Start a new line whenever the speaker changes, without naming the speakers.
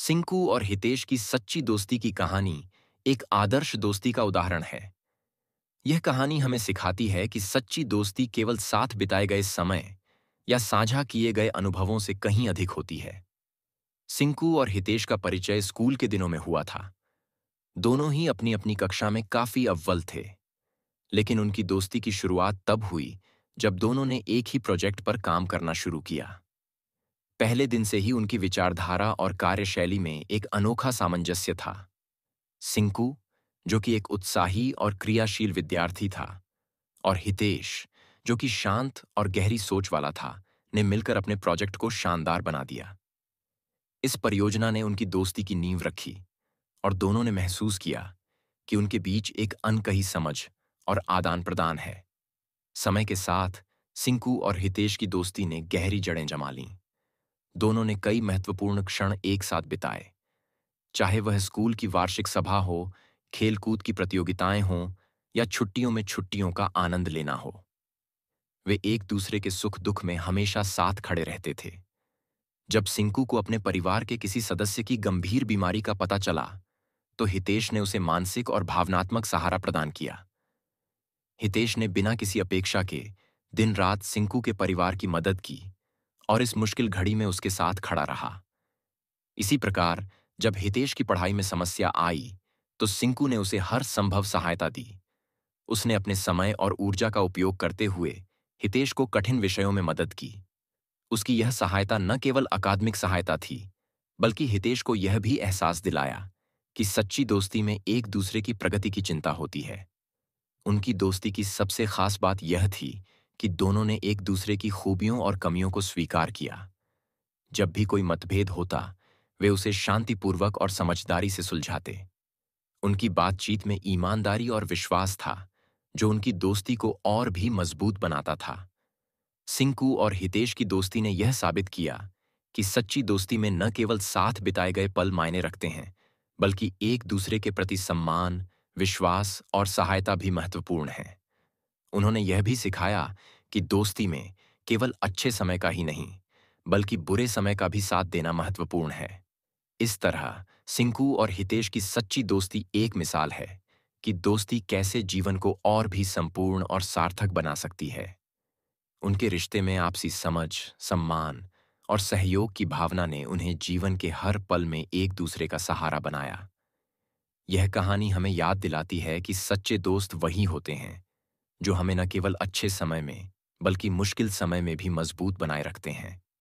सिंकू और हितेश की सच्ची दोस्ती की कहानी एक आदर्श दोस्ती का उदाहरण है यह कहानी हमें सिखाती है कि सच्ची दोस्ती केवल साथ बिताए गए समय या साझा किए गए अनुभवों से कहीं अधिक होती है सिंकू और हितेश का परिचय स्कूल के दिनों में हुआ था दोनों ही अपनी अपनी कक्षा में काफी अव्वल थे लेकिन उनकी दोस्ती की शुरुआत तब हुई जब दोनों ने एक ही प्रोजेक्ट पर काम करना शुरू किया पहले दिन से ही उनकी विचारधारा और कार्यशैली में एक अनोखा सामंजस्य था सिंकू जो कि एक उत्साही और क्रियाशील विद्यार्थी था और हितेश जो कि शांत और गहरी सोच वाला था ने मिलकर अपने प्रोजेक्ट को शानदार बना दिया इस परियोजना ने उनकी दोस्ती की नींव रखी और दोनों ने महसूस किया कि उनके बीच एक अनकही समझ और आदान प्रदान है समय के साथ सिंकू और हितेश की दोस्ती ने गहरी जड़ें जमा लीं दोनों ने कई महत्वपूर्ण क्षण एक साथ बिताए चाहे वह स्कूल की वार्षिक सभा हो खेलकूद की प्रतियोगिताएं हों या छुट्टियों में छुट्टियों का आनंद लेना हो वे एक दूसरे के सुख दुख में हमेशा साथ खड़े रहते थे जब सिंकू को अपने परिवार के किसी सदस्य की गंभीर बीमारी का पता चला तो हितेश ने उसे मानसिक और भावनात्मक सहारा प्रदान किया हितेश ने बिना किसी अपेक्षा के दिन रात सिंकू के परिवार की मदद की और इस मुश्किल घड़ी में उसके साथ खड़ा रहा इसी प्रकार जब हितेश की पढ़ाई में समस्या आई तो सिंकू ने उसे हर संभव सहायता दी उसने अपने समय और ऊर्जा का उपयोग करते हुए हितेश को कठिन विषयों में मदद की उसकी यह सहायता न केवल अकादमिक सहायता थी बल्कि हितेश को यह भी एहसास दिलाया कि सच्ची दोस्ती में एक दूसरे की प्रगति की चिंता होती है उनकी दोस्ती की सबसे खास बात यह थी कि दोनों ने एक दूसरे की खूबियों और कमियों को स्वीकार किया जब भी कोई मतभेद होता वे उसे शांतिपूर्वक और समझदारी से सुलझाते उनकी बातचीत में ईमानदारी और विश्वास था जो उनकी दोस्ती को और भी मजबूत बनाता था सिंकू और हितेश की दोस्ती ने यह साबित किया कि सच्ची दोस्ती में न केवल साथ बिताए गए पल मायने रखते हैं बल्कि एक दूसरे के प्रति सम्मान विश्वास और सहायता भी महत्वपूर्ण है उन्होंने यह भी सिखाया कि दोस्ती में केवल अच्छे समय का ही नहीं बल्कि बुरे समय का भी साथ देना महत्वपूर्ण है इस तरह सिंकू और हितेश की सच्ची दोस्ती एक मिसाल है कि दोस्ती कैसे जीवन को और भी संपूर्ण और सार्थक बना सकती है उनके रिश्ते में आपसी समझ सम्मान और सहयोग की भावना ने उन्हें जीवन के हर पल में एक दूसरे का सहारा बनाया यह कहानी हमें याद दिलाती है कि सच्चे दोस्त वही होते हैं जो हमें न केवल अच्छे समय में बल्कि मुश्किल समय में भी मजबूत बनाए रखते हैं